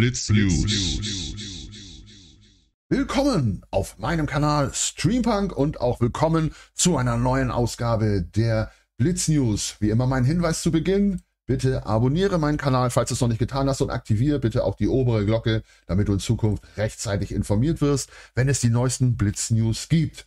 Blitz News. Willkommen auf meinem Kanal Streampunk und auch willkommen zu einer neuen Ausgabe der Blitz News. Wie immer mein Hinweis zu Beginn. Bitte abonniere meinen Kanal, falls du es noch nicht getan hast, und aktiviere bitte auch die obere Glocke, damit du in Zukunft rechtzeitig informiert wirst, wenn es die neuesten Blitz News gibt.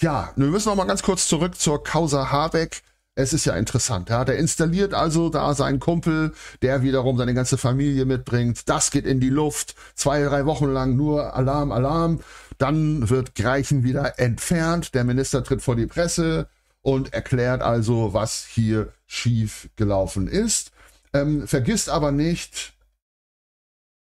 Ja, wir müssen noch mal ganz kurz zurück zur Causa Habeck. Es ist ja interessant, ja. Der installiert also da seinen Kumpel, der wiederum seine ganze Familie mitbringt. Das geht in die Luft. Zwei, drei Wochen lang nur Alarm, Alarm. Dann wird Greichen wieder entfernt. Der Minister tritt vor die Presse und erklärt also, was hier schief gelaufen ist. Ähm, vergisst aber nicht,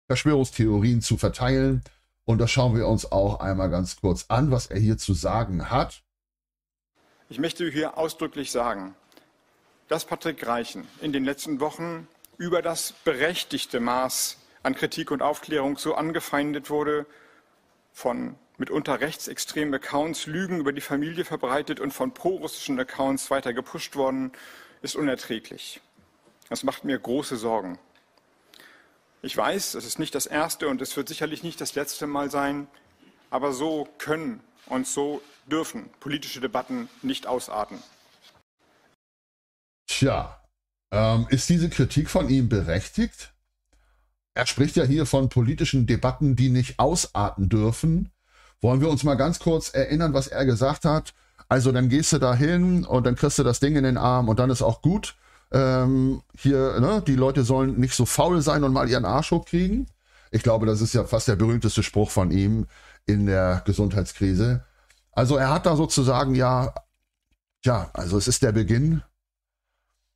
Verschwörungstheorien zu verteilen. Und das schauen wir uns auch einmal ganz kurz an, was er hier zu sagen hat. Ich möchte hier ausdrücklich sagen, dass Patrick Reichen in den letzten Wochen über das berechtigte Maß an Kritik und Aufklärung so angefeindet wurde, von mitunter rechtsextremen Accounts Lügen über die Familie verbreitet und von prorussischen Accounts weiter gepusht worden, ist unerträglich. Das macht mir große Sorgen. Ich weiß, es ist nicht das erste und es wird sicherlich nicht das letzte Mal sein, aber so können und so dürfen politische Debatten nicht ausarten. Tja, ähm, ist diese Kritik von ihm berechtigt? Er spricht ja hier von politischen Debatten, die nicht ausarten dürfen. Wollen wir uns mal ganz kurz erinnern, was er gesagt hat? Also dann gehst du da hin und dann kriegst du das Ding in den Arm und dann ist auch gut. Ähm, hier, ne, die Leute sollen nicht so faul sein und mal ihren Arsch hochkriegen. Ich glaube, das ist ja fast der berühmteste Spruch von ihm in der Gesundheitskrise. Also er hat da sozusagen ja, ja, also es ist der Beginn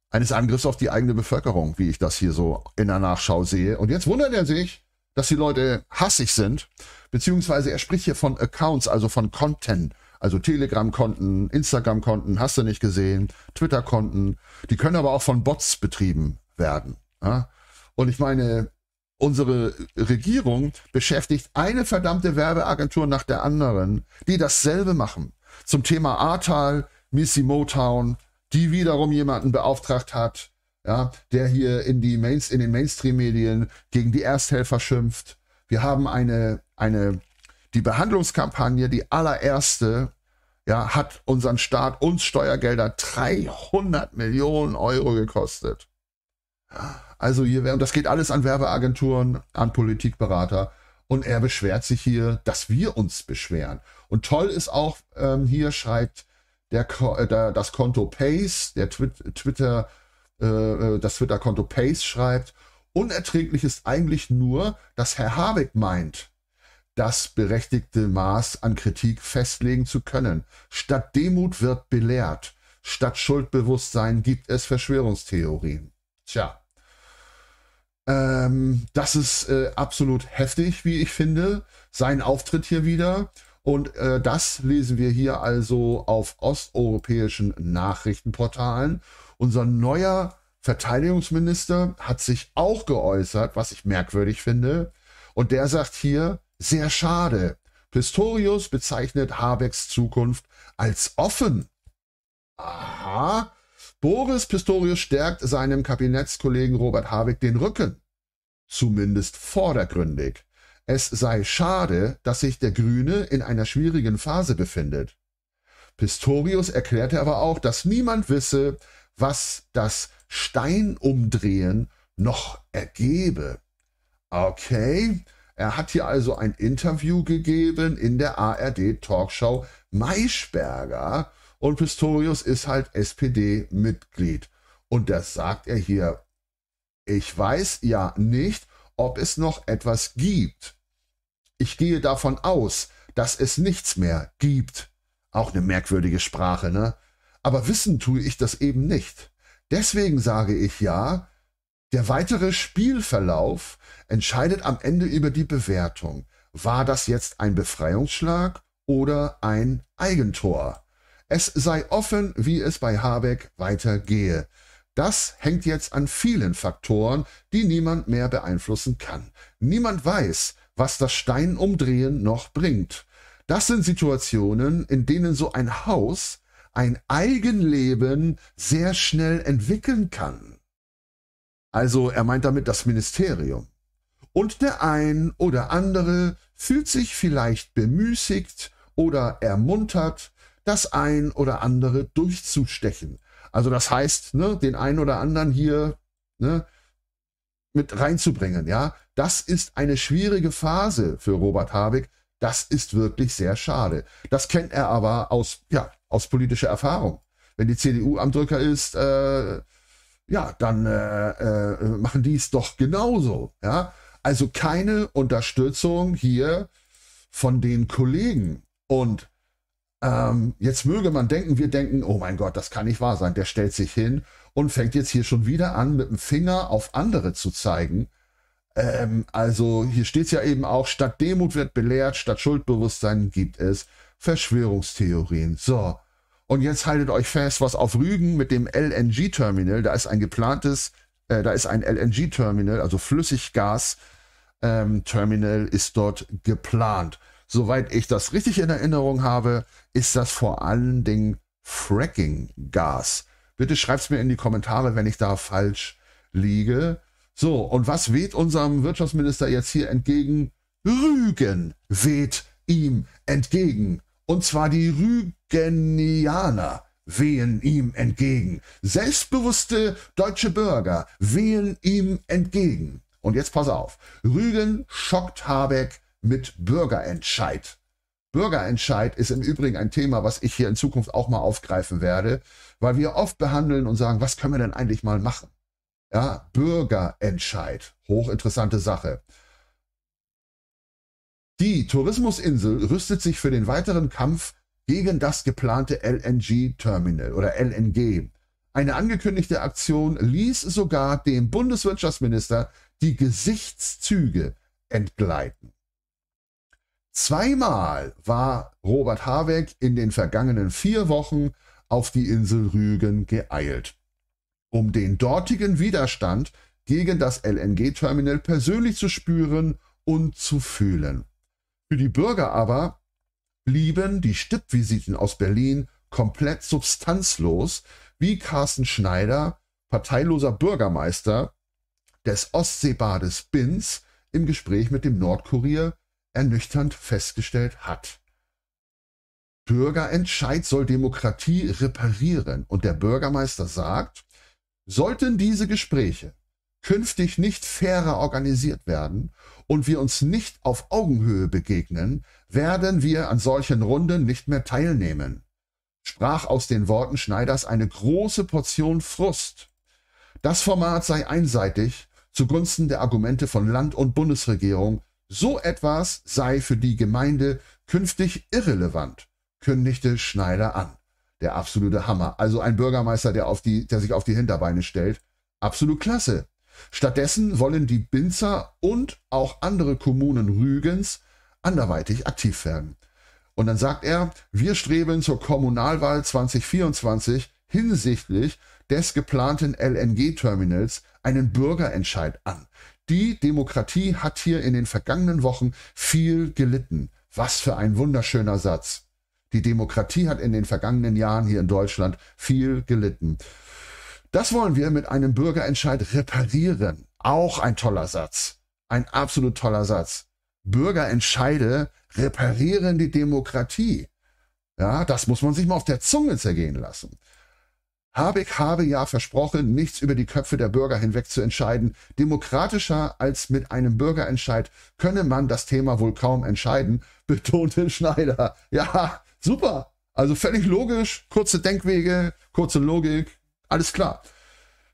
eines Angriffs auf die eigene Bevölkerung, wie ich das hier so in der Nachschau sehe. Und jetzt wundert er sich, dass die Leute hassig sind, beziehungsweise er spricht hier von Accounts, also von Content, also Telegram-Konten, Instagram-Konten, hast du nicht gesehen, Twitter-Konten, die können aber auch von Bots betrieben werden. Ja? Und ich meine, unsere Regierung beschäftigt eine verdammte Werbeagentur nach der anderen, die dasselbe machen. Zum Thema Ahrtal, Missy Motown, die wiederum jemanden beauftragt hat, ja, der hier in, die Main in den Mainstream-Medien gegen die Ersthelfer schimpft. Wir haben eine, eine, die Behandlungskampagne, die allererste, ja, hat unseren Staat, uns Steuergelder 300 Millionen Euro gekostet. Also hier, und das geht alles an Werbeagenturen, an Politikberater. Und er beschwert sich hier, dass wir uns beschweren. Und toll ist auch, ähm, hier schreibt der, äh, das Konto Pace, der Twitter, äh, äh, das Twitter-Konto Pace schreibt, unerträglich ist eigentlich nur, dass Herr Habeck meint, das berechtigte Maß an Kritik festlegen zu können. Statt Demut wird belehrt. Statt Schuldbewusstsein gibt es Verschwörungstheorien. Tja. Ähm, das ist äh, absolut heftig, wie ich finde. Sein Auftritt hier wieder. Und äh, das lesen wir hier also auf osteuropäischen Nachrichtenportalen. Unser neuer Verteidigungsminister hat sich auch geäußert, was ich merkwürdig finde. Und der sagt hier, sehr schade. Pistorius bezeichnet Habecks Zukunft als offen. Aha, Boris Pistorius stärkt seinem Kabinettskollegen Robert Habeck den Rücken. Zumindest vordergründig. Es sei schade, dass sich der Grüne in einer schwierigen Phase befindet. Pistorius erklärte aber auch, dass niemand wisse, was das Steinumdrehen noch ergebe. Okay, er hat hier also ein Interview gegeben in der ARD-Talkshow Maischberger und Pistorius ist halt SPD-Mitglied. Und das sagt er hier. Ich weiß ja nicht, ob es noch etwas gibt. Ich gehe davon aus, dass es nichts mehr gibt. Auch eine merkwürdige Sprache, ne? Aber wissen tue ich das eben nicht. Deswegen sage ich ja, der weitere Spielverlauf entscheidet am Ende über die Bewertung. War das jetzt ein Befreiungsschlag oder ein Eigentor? Es sei offen, wie es bei Habeck weitergehe. Das hängt jetzt an vielen Faktoren, die niemand mehr beeinflussen kann. Niemand weiß, was das Steinumdrehen noch bringt. Das sind Situationen, in denen so ein Haus ein Eigenleben sehr schnell entwickeln kann. Also er meint damit das Ministerium. Und der ein oder andere fühlt sich vielleicht bemüßigt oder ermuntert, das ein oder andere durchzustechen. Also das heißt, ne, den einen oder anderen hier ne, mit reinzubringen. Ja, das ist eine schwierige Phase für Robert Habeck. Das ist wirklich sehr schade. Das kennt er aber aus, ja, aus politischer Erfahrung. Wenn die CDU am Drücker ist, äh, ja, dann äh, äh, machen die es doch genauso. Ja? Also keine Unterstützung hier von den Kollegen. Und ähm, jetzt möge man denken, wir denken, oh mein Gott, das kann nicht wahr sein. Der stellt sich hin und fängt jetzt hier schon wieder an, mit dem Finger auf andere zu zeigen. Ähm, also hier steht es ja eben auch, statt Demut wird belehrt, statt Schuldbewusstsein gibt es Verschwörungstheorien. So, und jetzt haltet euch fest, was auf Rügen mit dem LNG-Terminal, da ist ein geplantes, äh, da ist ein LNG-Terminal, also Flüssiggas-Terminal ähm, ist dort geplant soweit ich das richtig in Erinnerung habe, ist das vor allen Dingen Fracking-Gas. Bitte schreibt's mir in die Kommentare, wenn ich da falsch liege. So, und was weht unserem Wirtschaftsminister jetzt hier entgegen? Rügen weht ihm entgegen. Und zwar die Rügenianer wehen ihm entgegen. Selbstbewusste deutsche Bürger wehen ihm entgegen. Und jetzt pass auf. Rügen schockt Habeck mit Bürgerentscheid. Bürgerentscheid ist im Übrigen ein Thema, was ich hier in Zukunft auch mal aufgreifen werde, weil wir oft behandeln und sagen, was können wir denn eigentlich mal machen? Ja, Bürgerentscheid, hochinteressante Sache. Die Tourismusinsel rüstet sich für den weiteren Kampf gegen das geplante LNG-Terminal oder LNG. Eine angekündigte Aktion ließ sogar dem Bundeswirtschaftsminister die Gesichtszüge entgleiten. Zweimal war Robert Habeck in den vergangenen vier Wochen auf die Insel Rügen geeilt, um den dortigen Widerstand gegen das LNG-Terminal persönlich zu spüren und zu fühlen. Für die Bürger aber blieben die Stippvisiten aus Berlin komplett substanzlos, wie Carsten Schneider, parteiloser Bürgermeister des Ostseebades Binz, im Gespräch mit dem Nordkurier ernüchternd festgestellt hat. Bürgerentscheid soll Demokratie reparieren und der Bürgermeister sagt, sollten diese Gespräche künftig nicht fairer organisiert werden und wir uns nicht auf Augenhöhe begegnen, werden wir an solchen Runden nicht mehr teilnehmen, sprach aus den Worten Schneiders eine große Portion Frust. Das Format sei einseitig zugunsten der Argumente von Land und Bundesregierung so etwas sei für die Gemeinde künftig irrelevant, kündigte Schneider an. Der absolute Hammer. Also ein Bürgermeister, der, auf die, der sich auf die Hinterbeine stellt. Absolut klasse. Stattdessen wollen die Binzer und auch andere Kommunen Rügens anderweitig aktiv werden. Und dann sagt er, wir streben zur Kommunalwahl 2024 hinsichtlich des geplanten LNG-Terminals einen Bürgerentscheid an. Die Demokratie hat hier in den vergangenen Wochen viel gelitten. Was für ein wunderschöner Satz. Die Demokratie hat in den vergangenen Jahren hier in Deutschland viel gelitten. Das wollen wir mit einem Bürgerentscheid reparieren. Auch ein toller Satz. Ein absolut toller Satz. Bürgerentscheide reparieren die Demokratie. Ja, das muss man sich mal auf der Zunge zergehen lassen. Habeck habe ja versprochen, nichts über die Köpfe der Bürger hinweg zu entscheiden. Demokratischer als mit einem Bürgerentscheid könne man das Thema wohl kaum entscheiden, betonte Schneider. Ja, super. Also völlig logisch, kurze Denkwege, kurze Logik, alles klar.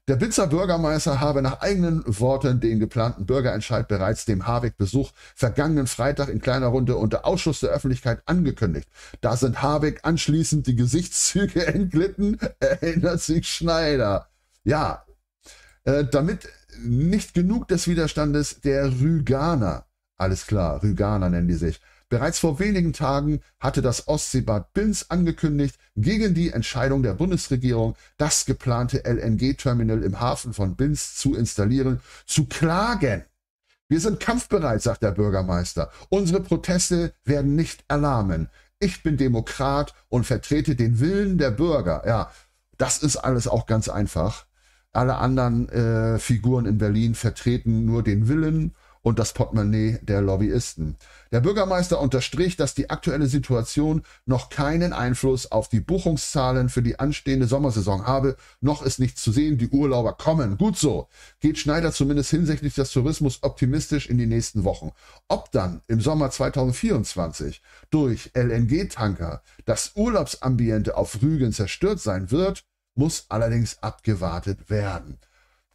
Der Blitzer Bürgermeister habe nach eigenen Worten den geplanten Bürgerentscheid bereits dem Habeck-Besuch vergangenen Freitag in kleiner Runde unter Ausschuss der Öffentlichkeit angekündigt. Da sind Habeck anschließend die Gesichtszüge entglitten, erinnert sich Schneider. Ja, äh, damit nicht genug des Widerstandes der Rüganer. Alles klar, Rüganer nennen die sich. Bereits vor wenigen Tagen hatte das Ostseebad Binz angekündigt, gegen die Entscheidung der Bundesregierung, das geplante LNG-Terminal im Hafen von Binz zu installieren, zu klagen. Wir sind kampfbereit, sagt der Bürgermeister. Unsere Proteste werden nicht erlahmen. Ich bin Demokrat und vertrete den Willen der Bürger. Ja, das ist alles auch ganz einfach. Alle anderen äh, Figuren in Berlin vertreten nur den Willen und das Portemonnaie der Lobbyisten. Der Bürgermeister unterstrich, dass die aktuelle Situation noch keinen Einfluss auf die Buchungszahlen für die anstehende Sommersaison habe, noch ist nichts zu sehen, die Urlauber kommen. Gut so. Geht Schneider zumindest hinsichtlich des Tourismus optimistisch in die nächsten Wochen. Ob dann im Sommer 2024 durch LNG-Tanker das Urlaubsambiente auf Rügen zerstört sein wird, muss allerdings abgewartet werden.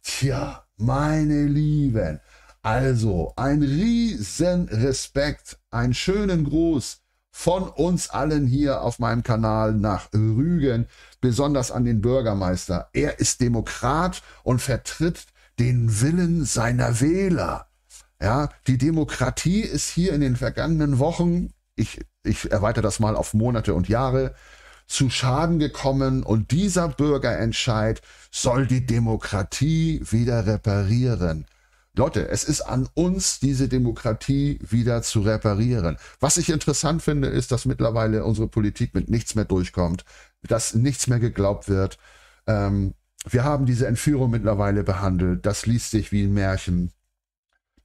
Tja, meine Lieben, also, ein riesen Respekt, einen schönen Gruß von uns allen hier auf meinem Kanal nach Rügen, besonders an den Bürgermeister. Er ist Demokrat und vertritt den Willen seiner Wähler. Ja, die Demokratie ist hier in den vergangenen Wochen, ich, ich erweitere das mal auf Monate und Jahre, zu Schaden gekommen und dieser Bürgerentscheid soll die Demokratie wieder reparieren. Leute, es ist an uns, diese Demokratie wieder zu reparieren. Was ich interessant finde, ist, dass mittlerweile unsere Politik mit nichts mehr durchkommt, dass nichts mehr geglaubt wird. Ähm, wir haben diese Entführung mittlerweile behandelt. Das liest sich wie ein Märchen.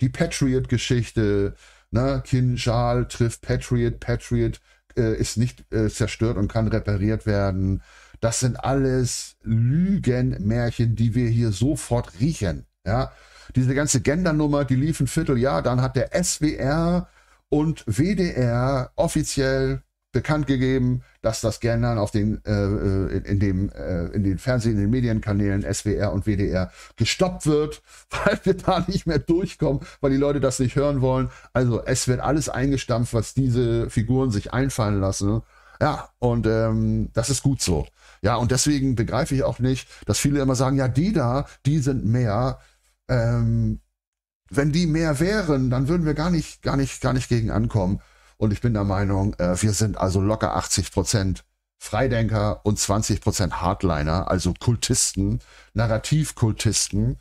Die Patriot-Geschichte, ne? Kinjal trifft Patriot, Patriot äh, ist nicht äh, zerstört und kann repariert werden. Das sind alles Lügenmärchen, die wir hier sofort riechen. Ja, diese ganze Gendernummer, die lief ein Vierteljahr. Dann hat der SWR und WDR offiziell bekannt gegeben, dass das Gendern auf den, äh, in, äh, in, dem, äh, in den Fernsehen, in den Medienkanälen SWR und WDR gestoppt wird, weil wir da nicht mehr durchkommen, weil die Leute das nicht hören wollen. Also es wird alles eingestampft, was diese Figuren sich einfallen lassen. Ne? Ja, und ähm, das ist gut so. Ja, und deswegen begreife ich auch nicht, dass viele immer sagen, ja, die da, die sind mehr ähm, wenn die mehr wären, dann würden wir gar nicht, gar nicht, gar nicht gegen ankommen. Und ich bin der Meinung, äh, wir sind also locker 80 Prozent Freidenker und 20 Prozent Hardliner, also Kultisten, Narrativkultisten.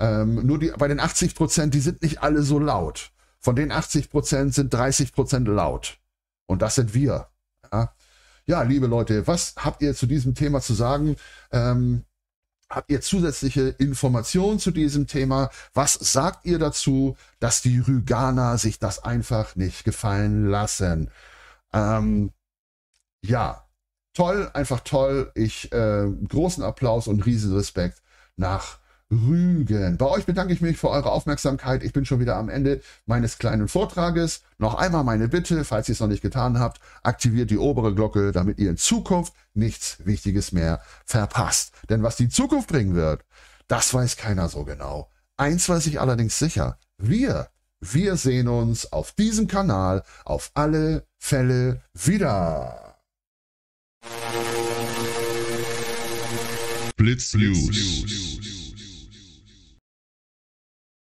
Ähm, nur die, bei den 80 Prozent, die sind nicht alle so laut. Von den 80 Prozent sind 30 Prozent laut. Und das sind wir. Ja? ja? liebe Leute, was habt ihr zu diesem Thema zu sagen? Ähm, Habt ihr zusätzliche Informationen zu diesem Thema? Was sagt ihr dazu, dass die Rüganer sich das einfach nicht gefallen lassen? Ähm, mhm. ja, toll, einfach toll. Ich äh, großen Applaus und Riesenrespekt nach Rügen. Bei euch bedanke ich mich für eure Aufmerksamkeit. Ich bin schon wieder am Ende meines kleinen Vortrages. Noch einmal meine Bitte, falls ihr es noch nicht getan habt, aktiviert die obere Glocke, damit ihr in Zukunft nichts Wichtiges mehr verpasst. Denn was die Zukunft bringen wird, das weiß keiner so genau. Eins weiß ich allerdings sicher. Wir, wir sehen uns auf diesem Kanal auf alle Fälle wieder. Blitz News.